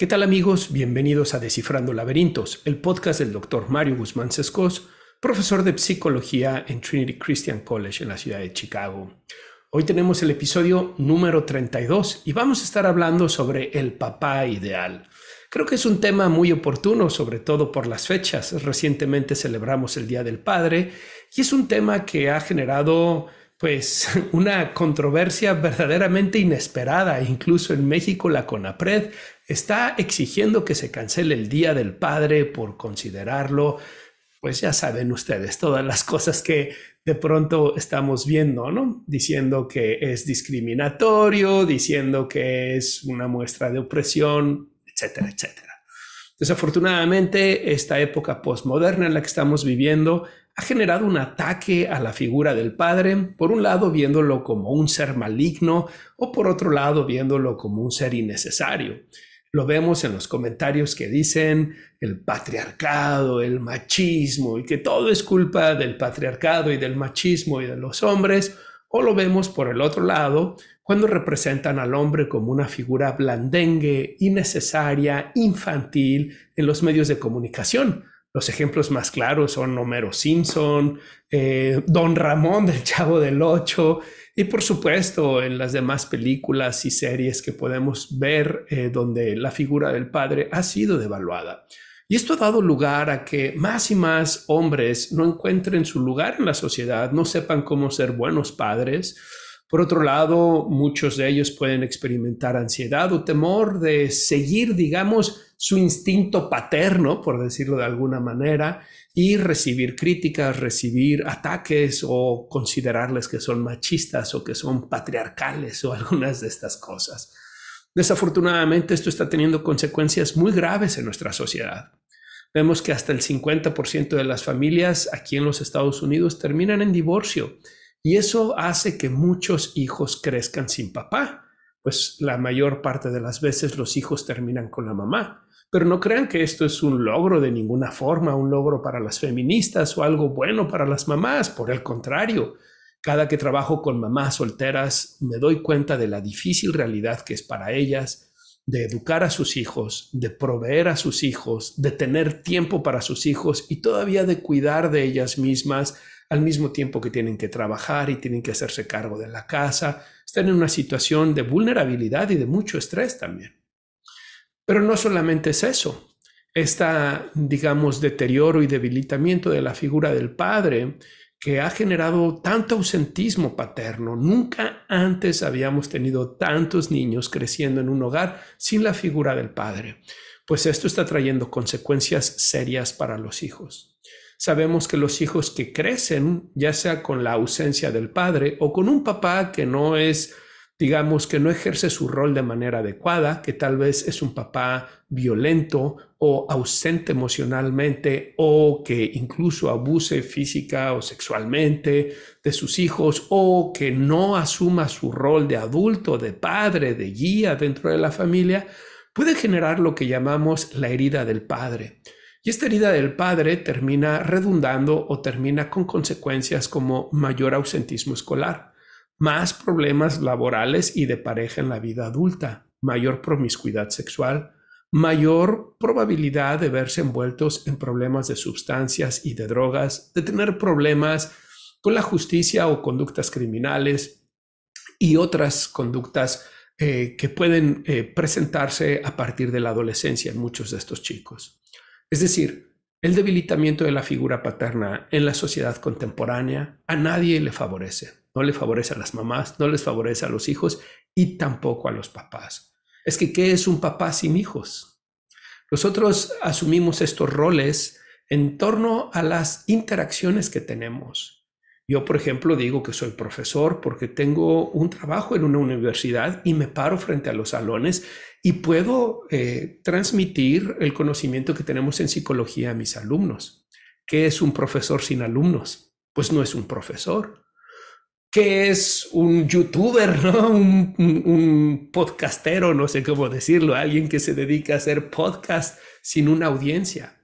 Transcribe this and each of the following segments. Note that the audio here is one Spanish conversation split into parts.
¿Qué tal amigos? Bienvenidos a Descifrando Laberintos, el podcast del doctor Mario Guzmán Sescos, profesor de psicología en Trinity Christian College en la ciudad de Chicago. Hoy tenemos el episodio número 32 y vamos a estar hablando sobre el papá ideal. Creo que es un tema muy oportuno, sobre todo por las fechas. Recientemente celebramos el Día del Padre y es un tema que ha generado pues una controversia verdaderamente inesperada. Incluso en México la CONAPRED está exigiendo que se cancele el Día del Padre por considerarlo, pues ya saben ustedes todas las cosas que de pronto estamos viendo, ¿no? Diciendo que es discriminatorio, diciendo que es una muestra de opresión, etcétera, etcétera. Desafortunadamente, esta época postmoderna en la que estamos viviendo ha generado un ataque a la figura del padre, por un lado viéndolo como un ser maligno o por otro lado viéndolo como un ser innecesario. Lo vemos en los comentarios que dicen el patriarcado, el machismo y que todo es culpa del patriarcado y del machismo y de los hombres, o lo vemos por el otro lado cuando representan al hombre como una figura blandengue, innecesaria, infantil en los medios de comunicación. Los ejemplos más claros son Homero Simpson, eh, Don Ramón del Chavo del Ocho, y por supuesto, en las demás películas y series que podemos ver eh, donde la figura del padre ha sido devaluada. Y esto ha dado lugar a que más y más hombres no encuentren su lugar en la sociedad, no sepan cómo ser buenos padres, por otro lado, muchos de ellos pueden experimentar ansiedad o temor de seguir, digamos, su instinto paterno, por decirlo de alguna manera, y recibir críticas, recibir ataques o considerarles que son machistas o que son patriarcales o algunas de estas cosas. Desafortunadamente, esto está teniendo consecuencias muy graves en nuestra sociedad. Vemos que hasta el 50% de las familias aquí en los Estados Unidos terminan en divorcio y eso hace que muchos hijos crezcan sin papá, pues la mayor parte de las veces los hijos terminan con la mamá. Pero no crean que esto es un logro de ninguna forma, un logro para las feministas o algo bueno para las mamás. Por el contrario, cada que trabajo con mamás solteras me doy cuenta de la difícil realidad que es para ellas de educar a sus hijos, de proveer a sus hijos, de tener tiempo para sus hijos y todavía de cuidar de ellas mismas, al mismo tiempo que tienen que trabajar y tienen que hacerse cargo de la casa, están en una situación de vulnerabilidad y de mucho estrés también. Pero no solamente es eso, este, digamos, deterioro y debilitamiento de la figura del padre que ha generado tanto ausentismo paterno. Nunca antes habíamos tenido tantos niños creciendo en un hogar sin la figura del padre. Pues esto está trayendo consecuencias serias para los hijos. Sabemos que los hijos que crecen, ya sea con la ausencia del padre o con un papá que no es, digamos, que no ejerce su rol de manera adecuada, que tal vez es un papá violento o ausente emocionalmente o que incluso abuse física o sexualmente de sus hijos o que no asuma su rol de adulto, de padre, de guía dentro de la familia, puede generar lo que llamamos la herida del padre. Y esta herida del padre termina redundando o termina con consecuencias como mayor ausentismo escolar, más problemas laborales y de pareja en la vida adulta, mayor promiscuidad sexual, mayor probabilidad de verse envueltos en problemas de sustancias y de drogas, de tener problemas con la justicia o conductas criminales y otras conductas eh, que pueden eh, presentarse a partir de la adolescencia en muchos de estos chicos. Es decir, el debilitamiento de la figura paterna en la sociedad contemporánea a nadie le favorece. No le favorece a las mamás, no les favorece a los hijos y tampoco a los papás. Es que, ¿qué es un papá sin hijos? Nosotros asumimos estos roles en torno a las interacciones que tenemos, yo, por ejemplo, digo que soy profesor porque tengo un trabajo en una universidad y me paro frente a los salones y puedo eh, transmitir el conocimiento que tenemos en psicología a mis alumnos. ¿Qué es un profesor sin alumnos? Pues no es un profesor. ¿Qué es un youtuber, ¿no? un, un podcastero, no sé cómo decirlo, alguien que se dedica a hacer podcast sin una audiencia?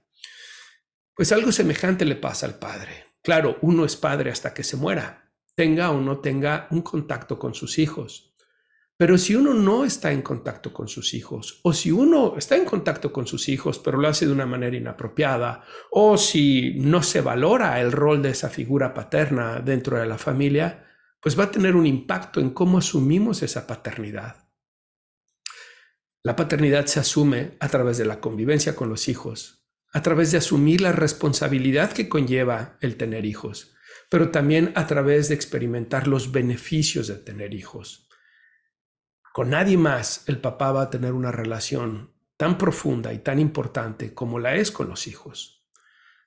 Pues algo semejante le pasa al padre Claro, uno es padre hasta que se muera, tenga o no tenga un contacto con sus hijos. Pero si uno no está en contacto con sus hijos, o si uno está en contacto con sus hijos, pero lo hace de una manera inapropiada, o si no se valora el rol de esa figura paterna dentro de la familia, pues va a tener un impacto en cómo asumimos esa paternidad. La paternidad se asume a través de la convivencia con los hijos, a través de asumir la responsabilidad que conlleva el tener hijos, pero también a través de experimentar los beneficios de tener hijos. Con nadie más el papá va a tener una relación tan profunda y tan importante como la es con los hijos.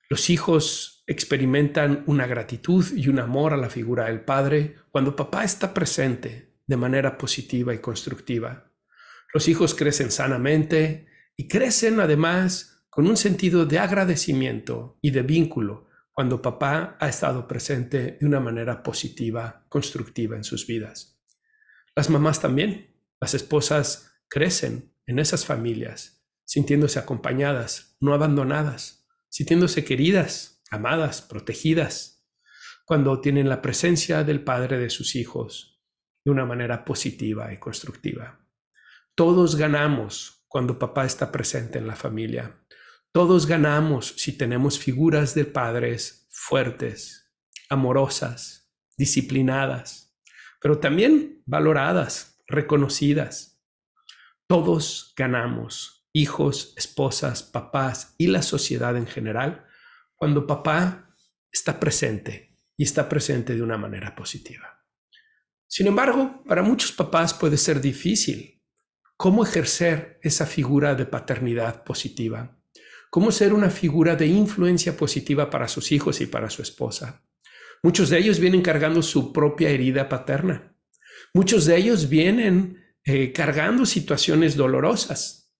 Los hijos experimentan una gratitud y un amor a la figura del padre cuando papá está presente de manera positiva y constructiva. Los hijos crecen sanamente y crecen además con un sentido de agradecimiento y de vínculo cuando papá ha estado presente de una manera positiva, constructiva en sus vidas. Las mamás también, las esposas crecen en esas familias, sintiéndose acompañadas, no abandonadas, sintiéndose queridas, amadas, protegidas, cuando tienen la presencia del padre de sus hijos de una manera positiva y constructiva. Todos ganamos cuando papá está presente en la familia. Todos ganamos si tenemos figuras de padres fuertes, amorosas, disciplinadas, pero también valoradas, reconocidas. Todos ganamos, hijos, esposas, papás y la sociedad en general, cuando papá está presente y está presente de una manera positiva. Sin embargo, para muchos papás puede ser difícil cómo ejercer esa figura de paternidad positiva cómo ser una figura de influencia positiva para sus hijos y para su esposa. Muchos de ellos vienen cargando su propia herida paterna. Muchos de ellos vienen eh, cargando situaciones dolorosas.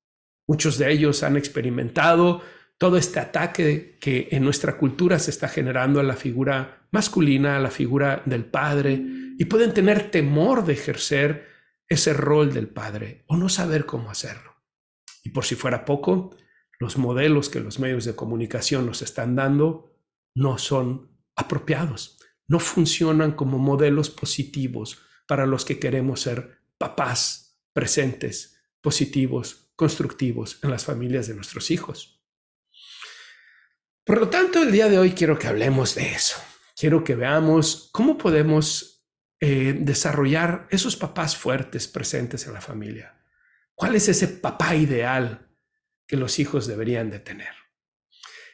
Muchos de ellos han experimentado todo este ataque que en nuestra cultura se está generando a la figura masculina, a la figura del padre, y pueden tener temor de ejercer ese rol del padre o no saber cómo hacerlo. Y por si fuera poco, los modelos que los medios de comunicación nos están dando no son apropiados, no funcionan como modelos positivos para los que queremos ser papás presentes, positivos, constructivos en las familias de nuestros hijos. Por lo tanto, el día de hoy quiero que hablemos de eso. Quiero que veamos cómo podemos eh, desarrollar esos papás fuertes presentes en la familia. ¿Cuál es ese papá ideal que los hijos deberían de tener.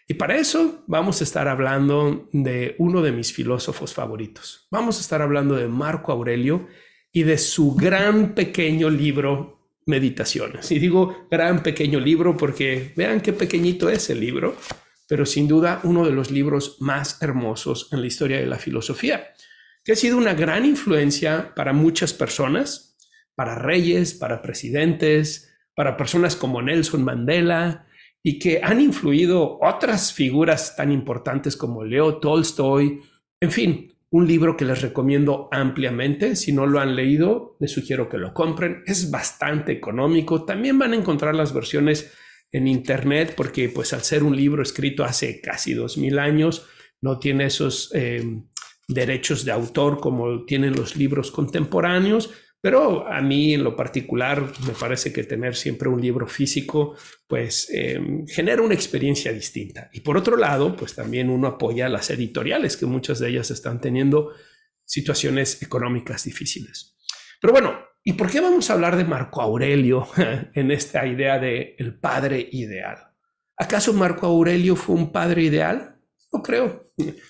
Y para eso vamos a estar hablando de uno de mis filósofos favoritos. Vamos a estar hablando de Marco Aurelio y de su gran pequeño libro Meditaciones. Y digo gran pequeño libro porque vean qué pequeñito es el libro, pero sin duda uno de los libros más hermosos en la historia de la filosofía, que ha sido una gran influencia para muchas personas, para reyes, para presidentes, para personas como Nelson Mandela y que han influido otras figuras tan importantes como Leo Tolstoy. En fin, un libro que les recomiendo ampliamente. Si no lo han leído, les sugiero que lo compren. Es bastante económico. También van a encontrar las versiones en internet porque pues al ser un libro escrito hace casi 2000 años, no tiene esos eh, derechos de autor como tienen los libros contemporáneos pero a mí en lo particular me parece que tener siempre un libro físico pues em, genera una experiencia distinta. Y por otro lado, pues también uno apoya a las editoriales, que muchas de ellas están teniendo situaciones económicas difíciles. Pero bueno, ¿y por qué vamos a hablar de Marco Aurelio en esta idea de el padre ideal? ¿Acaso Marco Aurelio fue un padre ideal? No creo.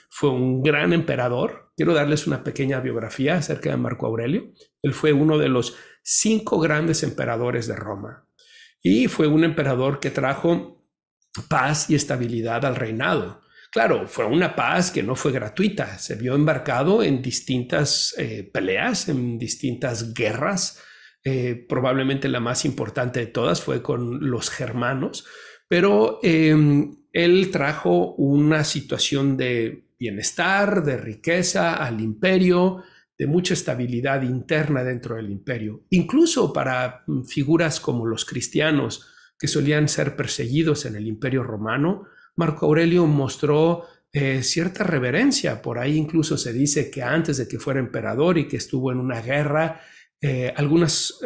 Fue un gran emperador, Quiero darles una pequeña biografía acerca de Marco Aurelio. Él fue uno de los cinco grandes emperadores de Roma y fue un emperador que trajo paz y estabilidad al reinado. Claro, fue una paz que no fue gratuita, se vio embarcado en distintas eh, peleas, en distintas guerras. Eh, probablemente la más importante de todas fue con los germanos, pero em, él trajo una situación de bienestar, de riqueza al imperio, de mucha estabilidad interna dentro del imperio, incluso para mm, figuras como los cristianos que solían ser perseguidos en el imperio romano, Marco Aurelio mostró eh, cierta reverencia. Por ahí incluso se dice que antes de que fuera emperador y que estuvo en una guerra, eh, algunos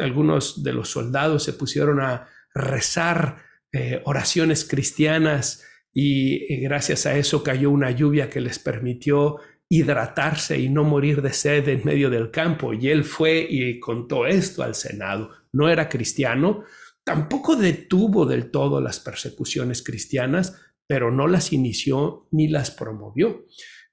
de los soldados se pusieron a rezar eh, oraciones cristianas y eh, gracias a eso cayó una lluvia que les permitió hidratarse y no morir de sed en medio del campo. Y él fue y contó esto al Senado. No era cristiano, tampoco detuvo del todo las persecuciones cristianas, pero no las inició ni las promovió.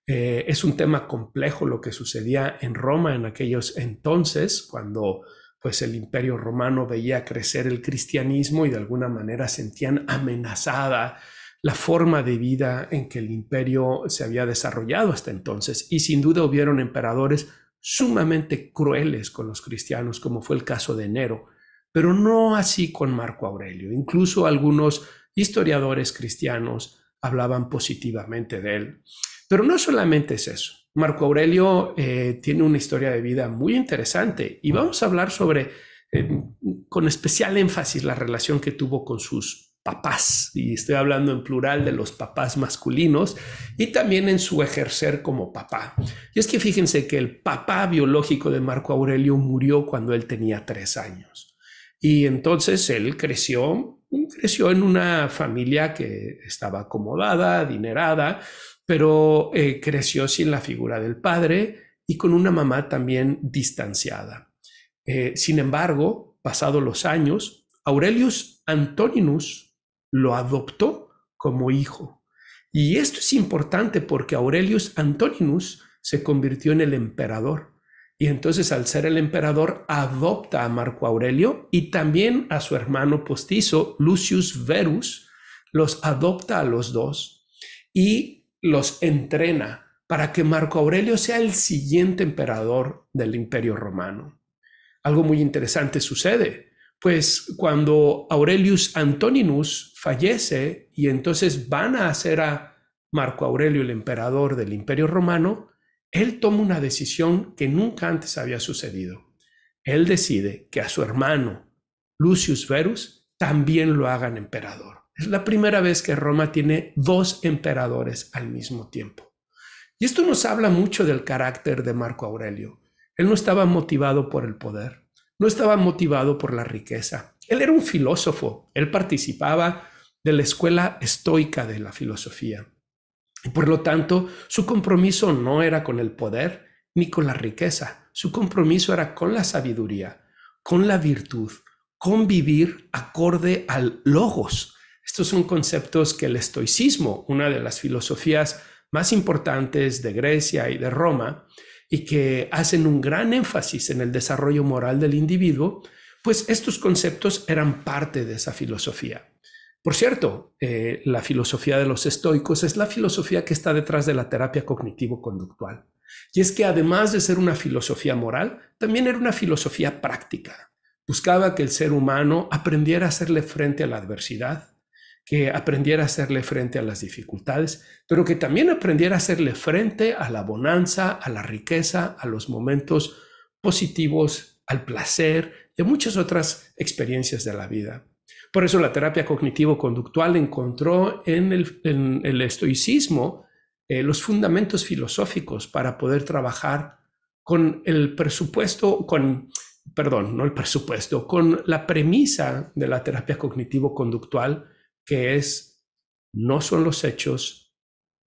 Eh, es un tema complejo lo que sucedía en Roma en aquellos entonces, cuando pues el imperio romano veía crecer el cristianismo y de alguna manera sentían amenazada la forma de vida en que el imperio se había desarrollado hasta entonces. Y sin duda hubieron emperadores sumamente crueles con los cristianos, como fue el caso de enero, pero no así con Marco Aurelio. Incluso algunos historiadores cristianos hablaban positivamente de él. Pero no solamente es eso. Marco Aurelio eh, tiene una historia de vida muy interesante y vamos a hablar sobre, eh, con especial énfasis, la relación que tuvo con sus papás, y estoy hablando en plural de los papás masculinos, y también en su ejercer como papá. Y es que fíjense que el papá biológico de Marco Aurelio murió cuando él tenía tres años. Y entonces él creció, creció en una familia que estaba acomodada, adinerada, pero eh, creció sin la figura del padre y con una mamá también distanciada. Eh, sin embargo, pasados los años, Aurelius Antoninus lo adoptó como hijo. Y esto es importante porque Aurelius Antoninus se convirtió en el emperador. Y entonces al ser el emperador adopta a Marco Aurelio y también a su hermano postizo, Lucius Verus, los adopta a los dos y los entrena para que Marco Aurelio sea el siguiente emperador del imperio romano. Algo muy interesante sucede pues cuando Aurelius Antoninus fallece y entonces van a hacer a Marco Aurelio el emperador del Imperio Romano, él toma una decisión que nunca antes había sucedido. Él decide que a su hermano Lucius Verus también lo hagan emperador. Es la primera vez que Roma tiene dos emperadores al mismo tiempo. Y esto nos habla mucho del carácter de Marco Aurelio. Él no estaba motivado por el poder no estaba motivado por la riqueza. Él era un filósofo, él participaba de la escuela estoica de la filosofía. Y por lo tanto, su compromiso no era con el poder ni con la riqueza, su compromiso era con la sabiduría, con la virtud, con vivir acorde al logos. Estos son conceptos que el estoicismo, una de las filosofías más importantes de Grecia y de Roma, y que hacen un gran énfasis en el desarrollo moral del individuo, pues estos conceptos eran parte de esa filosofía. Por cierto, eh, la filosofía de los estoicos es la filosofía que está detrás de la terapia cognitivo-conductual. Y es que además de ser una filosofía moral, también era una filosofía práctica. Buscaba que el ser humano aprendiera a hacerle frente a la adversidad, que aprendiera a hacerle frente a las dificultades, pero que también aprendiera a hacerle frente a la bonanza, a la riqueza, a los momentos positivos, al placer y muchas otras experiencias de la vida. Por eso la terapia cognitivo-conductual encontró en el, estoicismo eh, los fundamentos filosóficos para poder trabajar con el presupuesto, con, perdón, no el presupuesto, con la premisa de la terapia cognitivo-conductual que es, no son los hechos,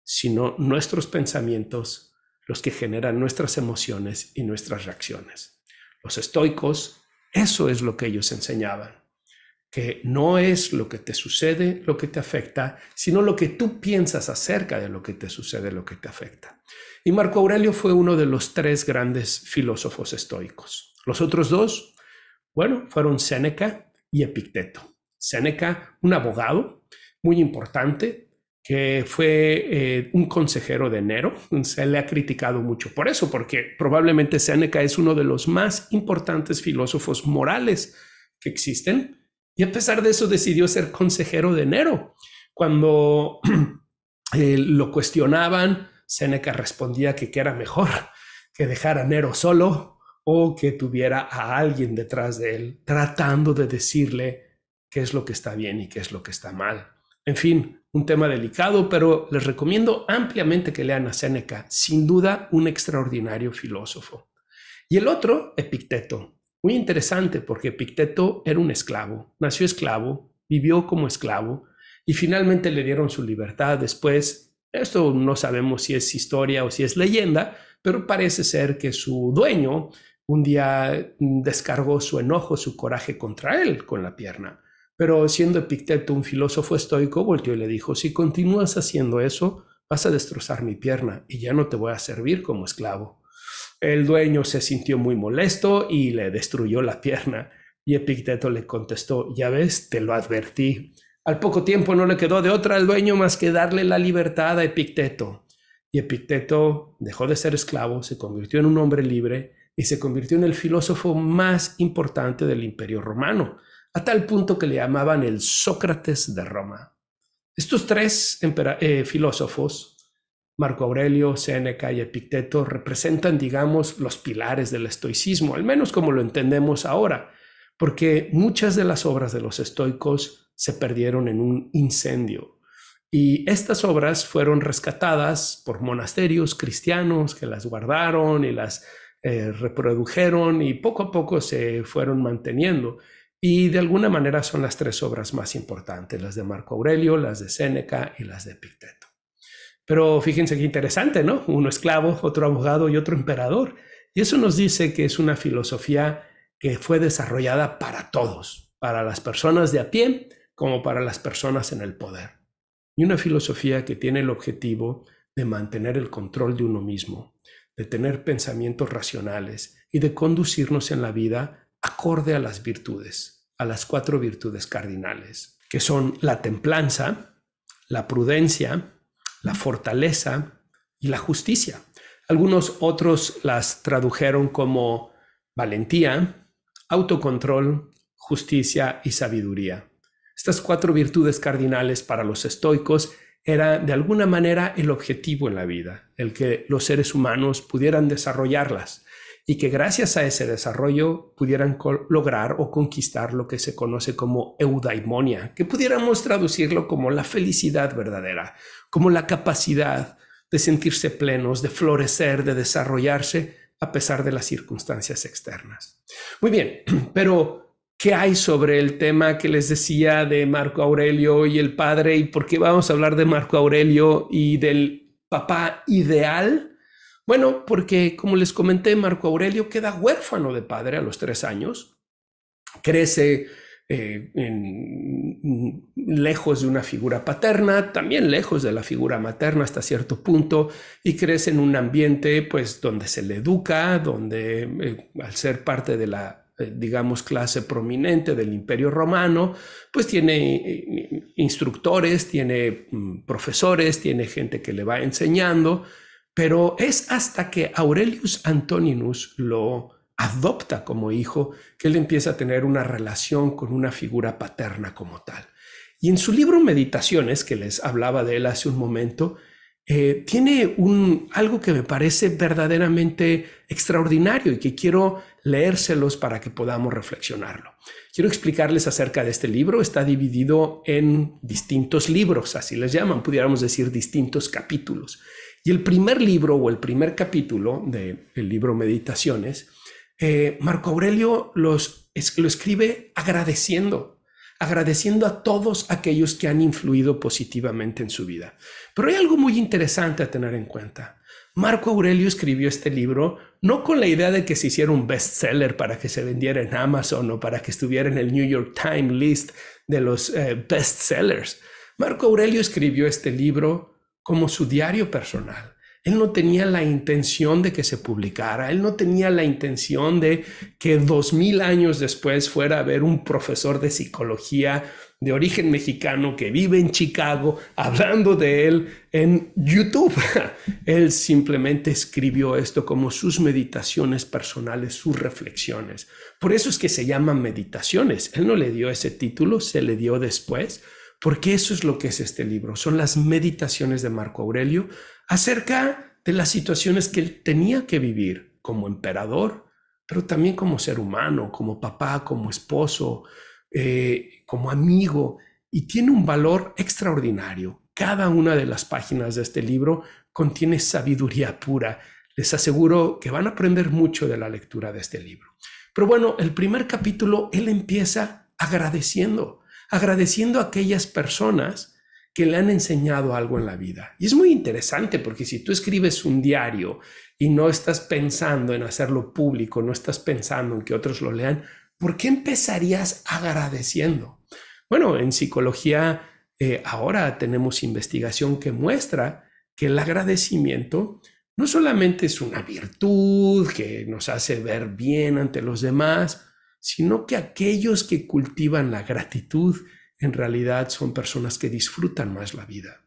sino nuestros pensamientos los que generan nuestras emociones y nuestras reacciones. Los estoicos, eso es lo que ellos enseñaban, que no es lo que te sucede lo que te afecta, sino lo que tú piensas acerca de lo que te sucede lo que te afecta. Y Marco Aurelio fue uno de los tres grandes filósofos estoicos. Los otros dos, bueno, fueron Séneca y Epicteto. Seneca, un abogado muy importante que fue eh, un consejero de enero. Se le ha criticado mucho por eso, porque probablemente Seneca es uno de los más importantes filósofos morales que existen. Y a pesar de eso decidió ser consejero de Nero. Cuando eh, lo cuestionaban, Seneca respondía que, era mejor que dejar a Nero solo o que tuviera a alguien detrás de él tratando de decirle qué es lo que está bien y qué es lo que está mal. En fin, un tema delicado, pero les recomiendo ampliamente que lean a Séneca, sin duda un extraordinario filósofo. Y el otro, Epicteto. Muy interesante porque Epicteto era un esclavo, nació esclavo, vivió como esclavo y finalmente le dieron su libertad después. Esto no sabemos si es historia o si es leyenda, pero parece ser que su dueño un día descargó su enojo, su coraje contra él con la pierna. Pero siendo Epicteto un filósofo estoico, volteó y le dijo, si continúas haciendo eso, vas a destrozar mi pierna y ya no te voy a servir como esclavo. El dueño se sintió muy molesto y le destruyó la pierna. Y Epicteto le contestó, ya ves, te lo advertí. Al poco tiempo no le quedó de otra al dueño más que darle la libertad a Epicteto. Y Epicteto dejó de ser esclavo, se convirtió en un hombre libre y se convirtió en el filósofo más importante del imperio romano a tal punto que le llamaban el Sócrates de Roma. Estos tres eh, filósofos, Marco Aurelio, Séneca y Epicteto, representan, digamos, los pilares del estoicismo, al menos como lo entendemos ahora, porque muchas de las obras de los estoicos se perdieron en un incendio. Y estas obras fueron rescatadas por monasterios cristianos que las guardaron y las eh, reprodujeron y poco a poco se fueron manteniendo. Y de alguna manera son las tres obras más importantes, las de Marco Aurelio, las de Séneca y las de Epicteto. Pero fíjense qué interesante, ¿no? Uno esclavo, otro abogado y otro emperador. Y eso nos dice que es una filosofía que fue desarrollada para todos, para las personas de a pie como para las personas en el poder. Y una filosofía que tiene el objetivo de mantener el control de uno mismo, de tener pensamientos racionales y de conducirnos en la vida acorde a las virtudes, a las cuatro virtudes cardinales, que son la templanza, la prudencia, la fortaleza y la justicia. Algunos otros las tradujeron como valentía, autocontrol, justicia y sabiduría. Estas cuatro virtudes cardinales para los estoicos era de alguna manera el objetivo en la vida, el que los seres humanos pudieran desarrollarlas, y que gracias a ese desarrollo pudieran lograr o conquistar lo que se conoce como eudaimonia, que pudiéramos traducirlo como la felicidad verdadera, como la capacidad de sentirse plenos, de florecer, de desarrollarse a pesar de las circunstancias externas. Muy bien, pero ¿Qué hay sobre el tema que les decía de Marco Aurelio y el padre? ¿Y por qué vamos a hablar de Marco Aurelio y del papá ideal? Bueno, porque como les comenté, Marco Aurelio queda huérfano de padre a los tres años, crece eh, lejos de una figura paterna, también lejos de la figura materna hasta cierto punto, y crece en un ambiente pues donde se le educa, donde eh, al ser parte de la eh, digamos, clase prominente del imperio romano, pues tiene instructores, tiene mm, profesores, tiene gente que le va enseñando, pero es hasta que Aurelius Antoninus lo adopta como hijo que él empieza a tener una relación con una figura paterna como tal. Y en su libro Meditaciones, que les hablaba de él hace un momento, eh, tiene algo que me parece verdaderamente extraordinario y que quiero leérselos para que podamos reflexionarlo. Quiero explicarles acerca de este libro. Está dividido en distintos libros, así les llaman, pudiéramos decir distintos capítulos. Y el primer libro o el primer capítulo del libro Meditaciones, eh, Marco Aurelio los, lo escribe agradeciendo, agradeciendo a todos aquellos que han influido positivamente en su vida. Pero hay algo muy interesante a tener en cuenta. Marco Aurelio escribió este libro no con la idea de que se hiciera un bestseller para que se vendiera en Amazon o para que estuviera en el New York Times list de los eh, bestsellers. Marco Aurelio escribió este libro como su diario personal. Él no tenía la intención de que se publicara, él no tenía la intención de que dos mil años después fuera a ver un profesor de psicología de origen mexicano que vive en Chicago hablando de él en YouTube. él simplemente escribió esto como sus meditaciones personales, sus reflexiones. Por eso es que se llaman meditaciones. Él no le dio ese título, se le dio después porque eso es lo que es este libro, son las meditaciones de Marco Aurelio acerca de las situaciones que él tenía que vivir como emperador, pero también como ser humano, como papá, como esposo, eh, como amigo, y tiene un valor extraordinario. Cada una de las páginas de este libro contiene sabiduría pura. Les aseguro que van a aprender mucho de la lectura de este libro. Pero bueno, el primer capítulo, él empieza agradeciendo agradeciendo a aquellas personas que le han enseñado algo en la vida. Y es muy interesante porque si tú escribes un diario y no estás pensando en hacerlo público, no estás pensando en que otros lo lean, ¿por qué empezarías agradeciendo? Bueno, en psicología eh, ahora tenemos investigación que muestra que el agradecimiento no solamente es una virtud que nos hace ver bien ante los demás, sino que aquellos que cultivan la gratitud en realidad son personas que disfrutan más la vida.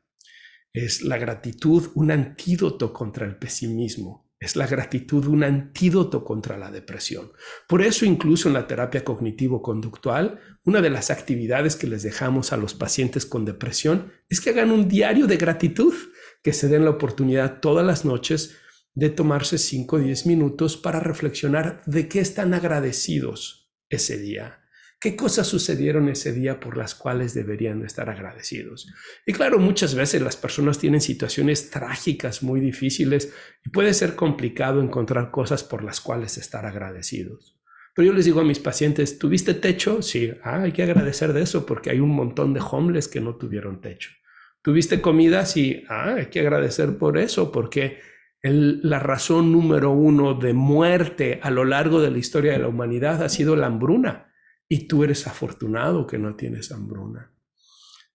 Es la gratitud un antídoto contra el pesimismo, es la gratitud un antídoto contra la depresión. Por eso incluso en la terapia cognitivo-conductual, una de las actividades que les dejamos a los pacientes con depresión es que hagan un diario de gratitud, que se den la oportunidad todas las noches de tomarse 5 o 10 minutos para reflexionar de qué están agradecidos ese día? ¿Qué cosas sucedieron ese día por las cuales deberían estar agradecidos? Y claro, muchas veces las personas tienen situaciones trágicas muy difíciles y puede ser complicado encontrar cosas por las cuales estar agradecidos. Pero yo les digo a mis pacientes, ¿tuviste techo? Sí, ah, hay que agradecer de eso porque hay un montón de homeless que no tuvieron techo. ¿Tuviste comida? Sí, ah, hay que agradecer por eso porque la razón número uno de muerte a lo largo de la historia de la humanidad ha sido la hambruna. Y tú eres afortunado que no tienes hambruna.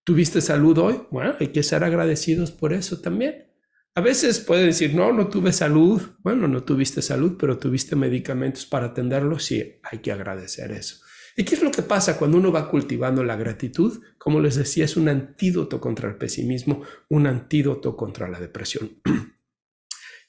¿Tuviste salud hoy? Bueno, hay que ser agradecidos por eso también. A veces puede decir, no, no tuve salud. Bueno, no tuviste salud, pero tuviste medicamentos para atenderlo. Sí, hay que agradecer eso. ¿Y qué es lo que pasa cuando uno va cultivando la gratitud? Como les decía, es un antídoto contra el pesimismo, un antídoto contra la depresión.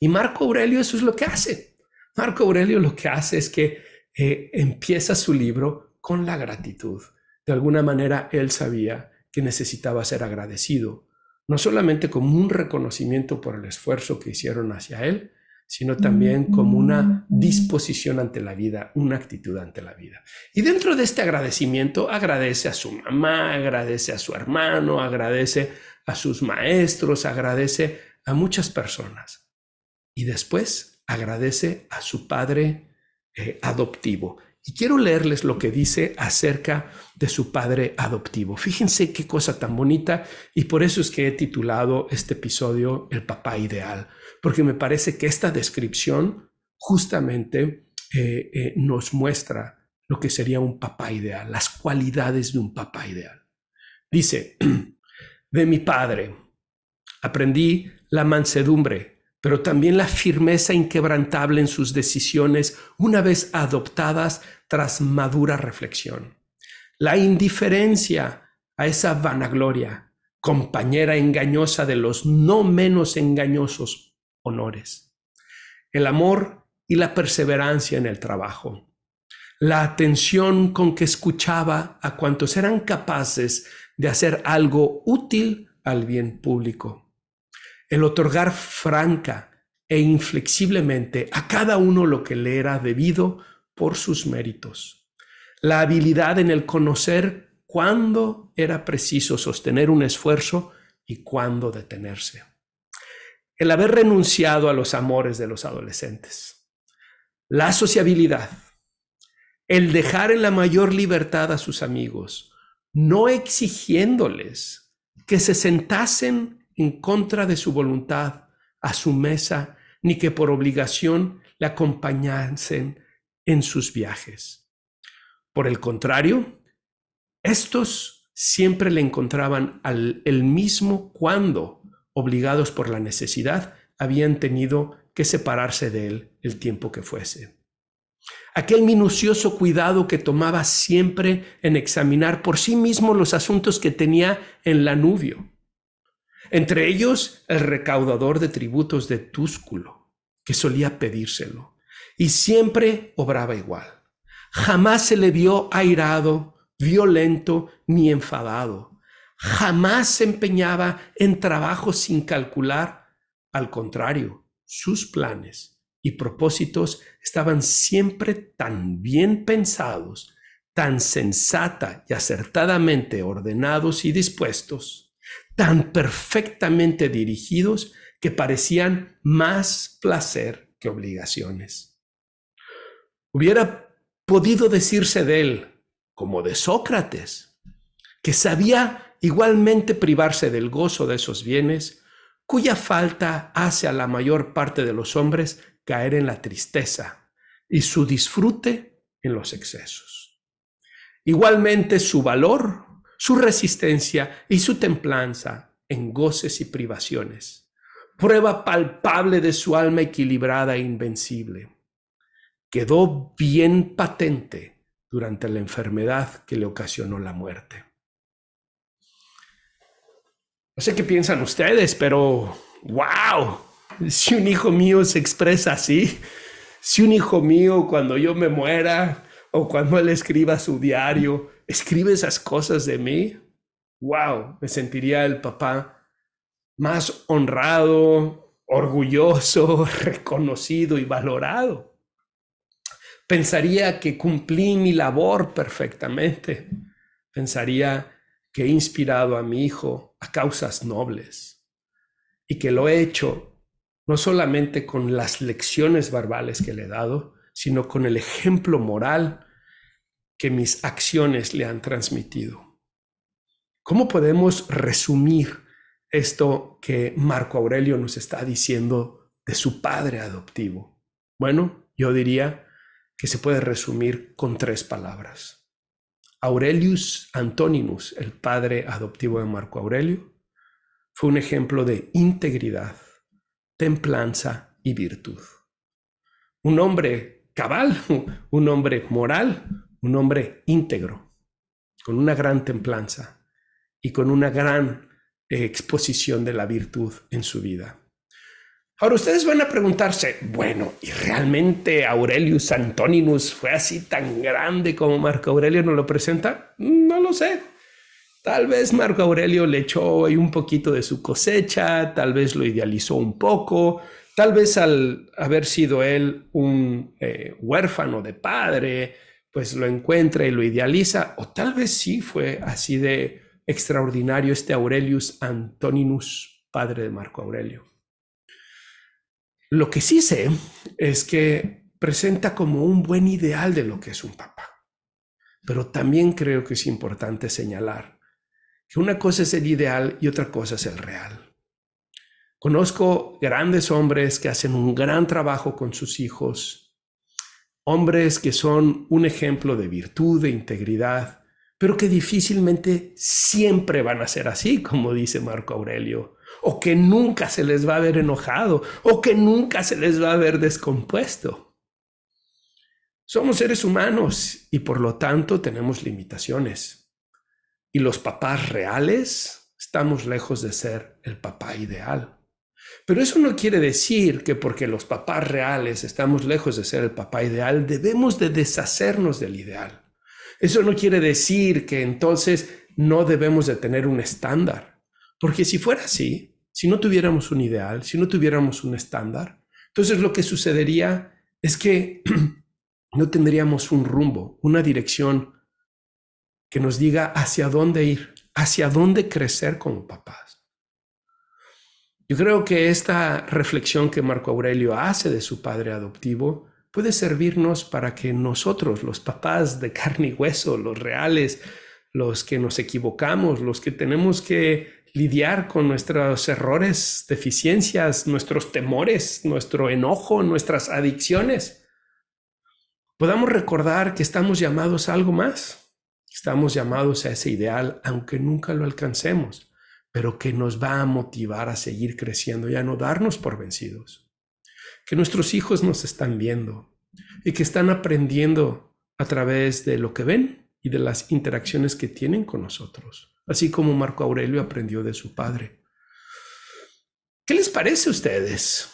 Y Marco Aurelio eso es lo que hace. Marco Aurelio lo que hace es que eh, empieza su libro con la gratitud. De alguna manera él sabía que necesitaba ser agradecido, no solamente como un reconocimiento por el esfuerzo que hicieron hacia él, sino también como una disposición ante la vida, una actitud ante la vida. Y dentro de este agradecimiento agradece a su mamá, agradece a su hermano, agradece a sus maestros, agradece a muchas personas y después agradece a su padre eh, adoptivo. Y quiero leerles lo que dice acerca de su padre adoptivo. Fíjense qué cosa tan bonita y por eso es que he titulado este episodio El papá ideal, porque me parece que esta descripción justamente eh, eh, nos muestra lo que sería un papá ideal, las cualidades de un papá ideal. Dice, de mi padre aprendí la mansedumbre pero también la firmeza inquebrantable en sus decisiones una vez adoptadas tras madura reflexión. La indiferencia a esa vanagloria, compañera engañosa de los no menos engañosos honores. El amor y la perseverancia en el trabajo. La atención con que escuchaba a cuantos eran capaces de hacer algo útil al bien público el otorgar franca e inflexiblemente a cada uno lo que le era debido por sus méritos, la habilidad en el conocer cuándo era preciso sostener un esfuerzo y cuándo detenerse, el haber renunciado a los amores de los adolescentes, la sociabilidad, el dejar en la mayor libertad a sus amigos, no exigiéndoles que se sentasen en contra de su voluntad a su mesa, ni que por obligación le acompañasen en sus viajes. Por el contrario, estos siempre le encontraban al el mismo cuando, obligados por la necesidad, habían tenido que separarse de él el tiempo que fuese. Aquel minucioso cuidado que tomaba siempre en examinar por sí mismo los asuntos que tenía en la nubio entre ellos, el recaudador de tributos de Túsculo, que solía pedírselo, y siempre obraba igual. Jamás se le vio airado, violento ni enfadado. Jamás se empeñaba en trabajo sin calcular. Al contrario, sus planes y propósitos estaban siempre tan bien pensados, tan sensata y acertadamente ordenados y dispuestos, tan perfectamente dirigidos que parecían más placer que obligaciones. Hubiera podido decirse de él, como de Sócrates, que sabía igualmente privarse del gozo de esos bienes, cuya falta hace a la mayor parte de los hombres caer en la tristeza y su disfrute en los excesos. Igualmente su valor su resistencia y su templanza en goces y privaciones, prueba palpable de su alma equilibrada e invencible. Quedó bien patente durante la enfermedad que le ocasionó la muerte. No sé qué piensan ustedes, pero wow, si un hijo mío se expresa así, si un hijo mío cuando yo me muera o cuando él escriba su diario, escribe esas cosas de mí, wow, me sentiría el papá más honrado, orgulloso, reconocido y valorado. Pensaría que cumplí mi labor perfectamente. Pensaría que he inspirado a mi hijo a causas nobles y que lo he hecho no solamente con las lecciones verbales que le he dado, sino con el ejemplo moral que mis acciones le han transmitido. ¿Cómo podemos resumir esto que Marco Aurelio nos está diciendo de su padre adoptivo? Bueno, yo diría que se puede resumir con tres palabras. Aurelius Antoninus, el padre adoptivo de Marco Aurelio, fue un ejemplo de integridad, templanza y virtud. Un hombre cabal, un hombre moral, un hombre íntegro, con una gran templanza y con una gran eh, exposición de la virtud en su vida. Ahora ustedes van a preguntarse, bueno, ¿y realmente Aurelius Antoninus fue así tan grande como Marco Aurelio nos lo presenta? No lo sé. Tal vez Marco Aurelio le echó ahí un poquito de su cosecha, tal vez lo idealizó un poco, Tal vez al haber sido él un eh, huérfano de padre, pues lo encuentra y lo idealiza, o tal vez sí fue así de extraordinario este Aurelius Antoninus, padre de Marco Aurelio. Lo que sí sé es que presenta como un buen ideal de lo que es un papa, pero también creo que es importante señalar que una cosa es el ideal y otra cosa es el real. Conozco grandes hombres que hacen un gran trabajo con sus hijos, hombres que son un ejemplo de virtud, de integridad, pero que difícilmente siempre van a ser así, como dice Marco Aurelio, o que nunca se les va a ver enojado, o que nunca se les va a ver descompuesto. Somos seres humanos y por lo tanto tenemos limitaciones. Y los papás reales estamos lejos de ser el papá ideal. Pero eso no quiere decir que porque los papás reales estamos lejos de ser el papá ideal, debemos de deshacernos del ideal. Eso no quiere decir que entonces no debemos de tener un estándar. Porque si fuera así, si no tuviéramos un ideal, si no tuviéramos un estándar, entonces lo que sucedería es que no tendríamos un rumbo, una dirección que nos diga hacia dónde ir, hacia dónde crecer como papás. Yo creo que esta reflexión que Marco Aurelio hace de su padre adoptivo puede servirnos para que nosotros, los papás de carne y hueso, los reales, los que nos equivocamos, los que tenemos que lidiar con nuestros errores, deficiencias, nuestros temores, nuestro enojo, nuestras adicciones, podamos recordar que estamos llamados a algo más, estamos llamados a ese ideal, aunque nunca lo alcancemos pero que nos va a motivar a seguir creciendo y a no darnos por vencidos. Que nuestros hijos nos están viendo y que están aprendiendo a través de lo que ven y de las interacciones que tienen con nosotros, así como Marco Aurelio aprendió de su padre. ¿Qué les parece a ustedes?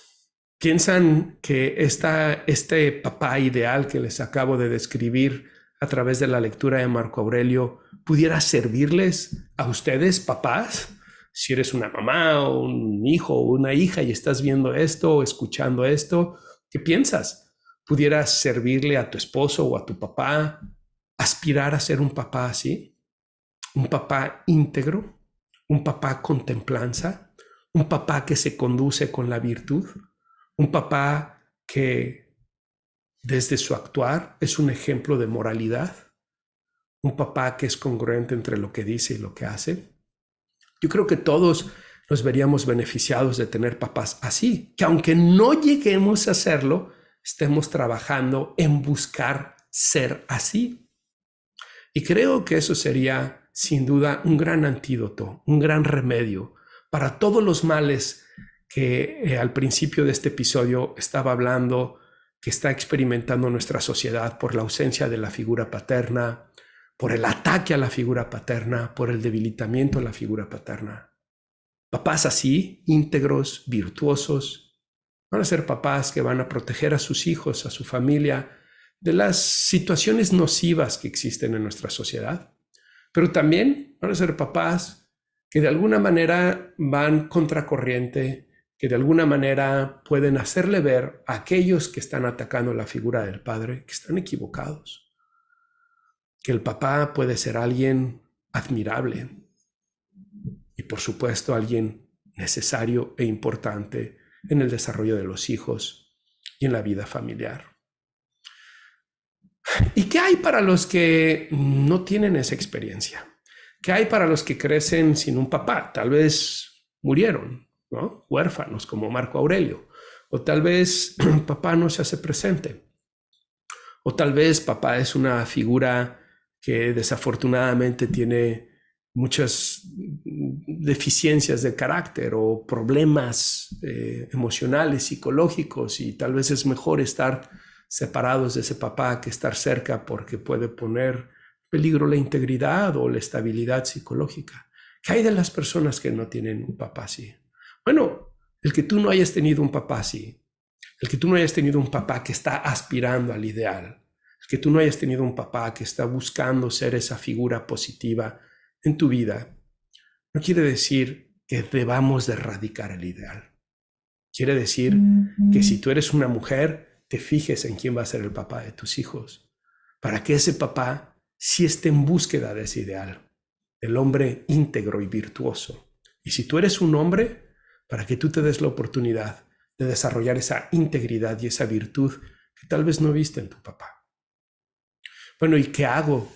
¿Piensan que esta, este papá ideal que les acabo de describir a través de la lectura de Marco Aurelio pudiera servirles a ustedes, papás? si eres una mamá o un hijo o una hija y estás viendo esto o escuchando esto, ¿qué piensas? ¿Pudieras servirle a tu esposo o a tu papá? ¿Aspirar a ser un papá así? ¿Un papá íntegro? ¿Un papá con templanza? ¿Un papá que se conduce con la virtud? ¿Un papá que desde su actuar es un ejemplo de moralidad? ¿Un papá que es congruente entre lo que dice y lo que hace? Yo creo que todos nos veríamos beneficiados de tener papás así, que aunque no lleguemos a hacerlo, estemos trabajando en buscar ser así. Y creo que eso sería sin duda un gran antídoto, un gran remedio para todos los males que eh, al principio de este episodio estaba hablando, que está experimentando nuestra sociedad por la ausencia de la figura paterna, por el ataque a la figura paterna, por el debilitamiento a la figura paterna. Papás así, íntegros, virtuosos, van a ser papás que van a proteger a sus hijos, a su familia, de las situaciones nocivas que existen en nuestra sociedad, pero también van a ser papás que de alguna manera van contracorriente, que de alguna manera pueden hacerle ver a aquellos que están atacando la figura del padre que están equivocados que el papá puede ser alguien admirable y por supuesto alguien necesario e importante en el desarrollo de los hijos y en la vida familiar. ¿Y qué hay para los que no tienen esa experiencia? ¿Qué hay para los que crecen sin un papá? Tal vez murieron, Huérfanos como Marco Aurelio. O tal vez papá no se hace presente. O tal vez papá es una figura que desafortunadamente tiene muchas deficiencias de carácter o problemas eh, emocionales, psicológicos, y tal vez es mejor estar separados de ese papá que estar cerca porque puede poner en peligro la integridad o la estabilidad psicológica. ¿Qué hay de las personas que no tienen un papá así? Bueno, el que tú no hayas tenido un papá así, el que tú no hayas tenido un papá que está aspirando al ideal, que tú no hayas tenido un papá que está buscando ser esa figura positiva en tu vida, no quiere decir que debamos de erradicar el ideal. Quiere decir que si tú eres una mujer, te fijes en quién va a ser el papá de tus hijos, para que ese papá sí esté en búsqueda de ese ideal, el hombre íntegro y virtuoso. Y si tú eres un hombre, para que tú te des la oportunidad de desarrollar esa integridad y esa virtud que tal vez no viste en tu papá. Bueno, ¿y qué hago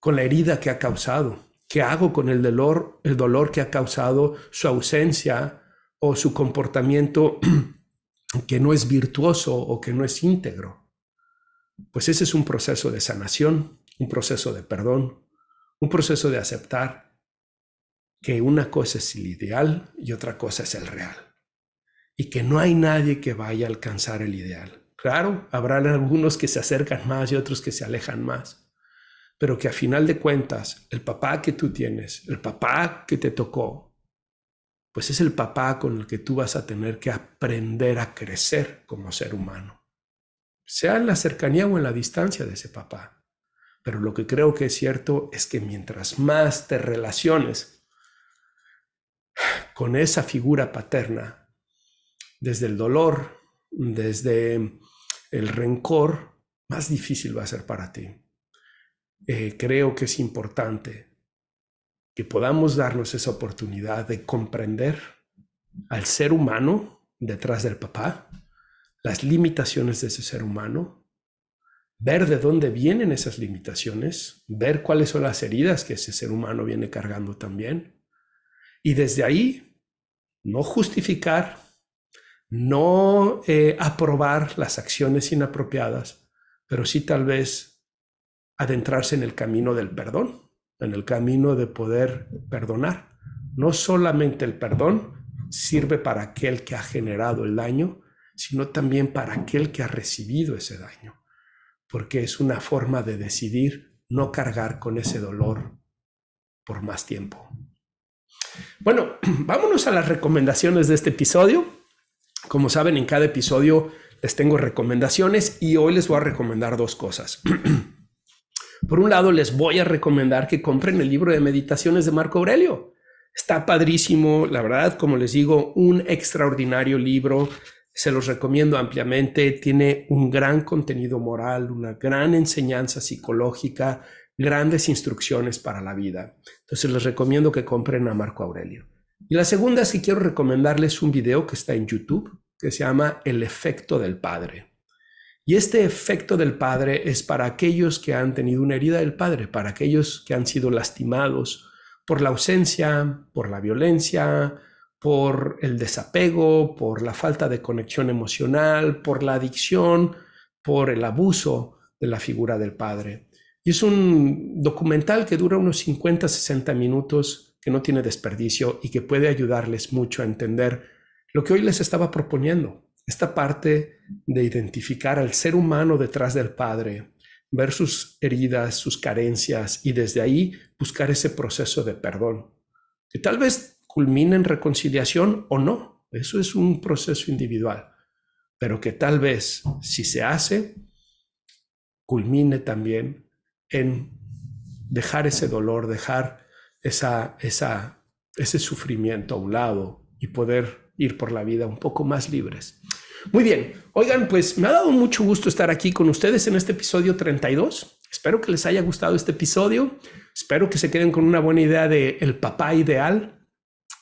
con la herida que ha causado? ¿Qué hago con el dolor, el dolor que ha causado su ausencia o su comportamiento que no es virtuoso o que no es íntegro? Pues ese es un proceso de sanación, un proceso de perdón, un proceso de aceptar que una cosa es el ideal y otra cosa es el real. Y que no hay nadie que vaya a alcanzar el ideal. Claro, habrá algunos que se acercan más y otros que se alejan más, pero que a final de cuentas, el papá que tú tienes, el papá que te tocó, pues es el papá con el que tú vas a tener que aprender a crecer como ser humano, sea en la cercanía o en la distancia de ese papá. Pero lo que creo que es cierto es que mientras más te relaciones con esa figura paterna, desde el dolor, desde el rencor, más difícil va a ser para ti. Eh, creo que es importante que podamos darnos esa oportunidad de comprender al ser humano detrás del papá, las limitaciones de ese ser humano, ver de dónde vienen esas limitaciones, ver cuáles son las heridas que ese ser humano viene cargando también, y desde ahí no justificar, no eh, aprobar las acciones inapropiadas, pero sí tal vez adentrarse en el camino del perdón, en el camino de poder perdonar. No solamente el perdón sirve para aquel que ha generado el daño, sino también para aquel que ha recibido ese daño, porque es una forma de decidir no cargar con ese dolor por más tiempo. Bueno, vámonos a las recomendaciones de este episodio. Como saben, en cada episodio les tengo recomendaciones y hoy les voy a recomendar dos cosas. Por un lado, les voy a recomendar que compren el libro de meditaciones de Marco Aurelio. Está padrísimo, la verdad, como les digo, un extraordinario libro. Se los recomiendo ampliamente. Tiene un gran contenido moral, una gran enseñanza psicológica, grandes instrucciones para la vida. Entonces les recomiendo que compren a Marco Aurelio. Y la segunda es que quiero recomendarles un video que está en YouTube que se llama El efecto del padre. Y este efecto del padre es para aquellos que han tenido una herida del padre, para aquellos que han sido lastimados por la ausencia, por la violencia, por el desapego, por la falta de conexión emocional, por la adicción, por el abuso de la figura del padre. Y es un documental que dura unos 50, 60 minutos que no tiene desperdicio y que puede ayudarles mucho a entender lo que hoy les estaba proponiendo, esta parte de identificar al ser humano detrás del Padre, ver sus heridas, sus carencias y desde ahí buscar ese proceso de perdón, que tal vez culmine en reconciliación o no, eso es un proceso individual, pero que tal vez si se hace, culmine también en dejar ese dolor, dejar esa, ese sufrimiento a un lado y poder ir por la vida un poco más libres. Muy bien, oigan, pues me ha dado mucho gusto estar aquí con ustedes en este episodio 32. Espero que les haya gustado este episodio. Espero que se queden con una buena idea de el papá ideal.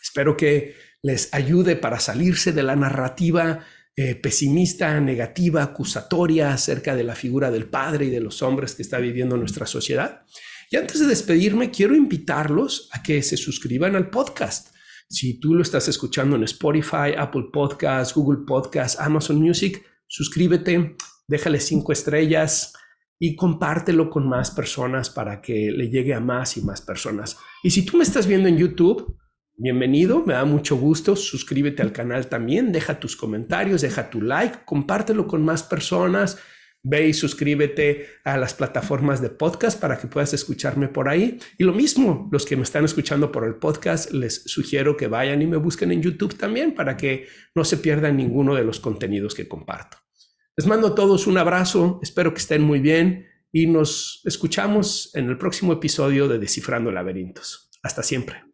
Espero que les ayude para salirse de la narrativa eh, pesimista, negativa, acusatoria acerca de la figura del padre y de los hombres que está viviendo nuestra sociedad. Y antes de despedirme, quiero invitarlos a que se suscriban al podcast. Si tú lo estás escuchando en Spotify, Apple Podcasts, Google Podcasts, Amazon Music, suscríbete, déjale cinco estrellas y compártelo con más personas para que le llegue a más y más personas. Y si tú me estás viendo en YouTube, bienvenido, me da mucho gusto, suscríbete al canal también, deja tus comentarios, deja tu like, compártelo con más personas Ve y suscríbete a las plataformas de podcast para que puedas escucharme por ahí. Y lo mismo, los que me están escuchando por el podcast, les sugiero que vayan y me busquen en YouTube también para que no se pierdan ninguno de los contenidos que comparto. Les mando a todos un abrazo, espero que estén muy bien y nos escuchamos en el próximo episodio de Descifrando Laberintos. Hasta siempre.